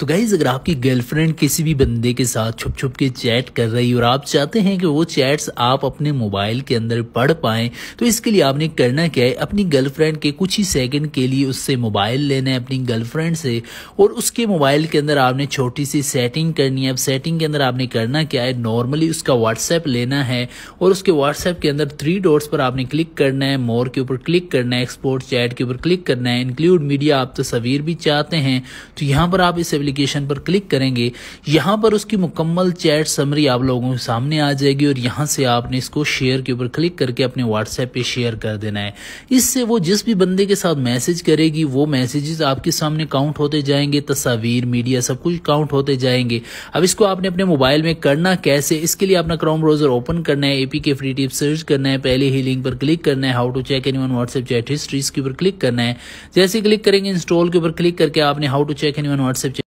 तो गाइज अगर आपकी गर्लफ्रेंड किसी भी बंदे के साथ छुप छुप के चैट कर रही और आप चाहते हैं कि वो चैट्स आप अपने मोबाइल के अंदर पढ़ पाए तो इसके लिए आपने करना क्या है अपनी गर्लफ्रेंड के कुछ ही सेकंड के लिए उससे मोबाइल लेना है अपनी गर्लफ्रेंड से और उसके मोबाइल के अंदर आपने छोटी सी सेटिंग करनी है अब सेटिंग के अंदर आपने करना क्या है नॉर्मली उसका व्हाट्सएप लेना है और उसके व्हाट्सएप के अंदर थ्री डोर्स पर आपने क्लिक करना है मोर के ऊपर क्लिक करना है एक्सपोर्ट चैट के ऊपर क्लिक करना है इंक्लूड मीडिया आप तस्वीर तो भी चाहते हैं तो यहाँ पर आप इसे एप्लीकेशन पर क्लिक करेंगे यहाँ पर उसकी मुकम्मल चैट समरी आप लोगों के सामने आ जाएगी और यहाँ से आपने इसको शेयर के ऊपर क्लिक करके अपने व्हाट्सएप पे शेयर कर देना है इससे वो जिस भी बंदे के साथ मैसेज करेगी वो मैसेजेस आपके सामने काउंट होते जाएंगे तस्वीर मीडिया सब कुछ काउंट होते जाएंगे अब इसको आपने अपने मोबाइल में करना कैसे इसके लिए अपना क्रोम ब्राउजर ओपन करना है एपी के फ्री टिप सर्च करना है पहले ही लिंक पर क्लिक करना है how to check any one WhatsApp chat history इसके ऊपर क्लिक करना है जैसे क्लिक करेंगे इंस्टॉल के ऊपर क्लिक करके आपने how to check any one WhatsApp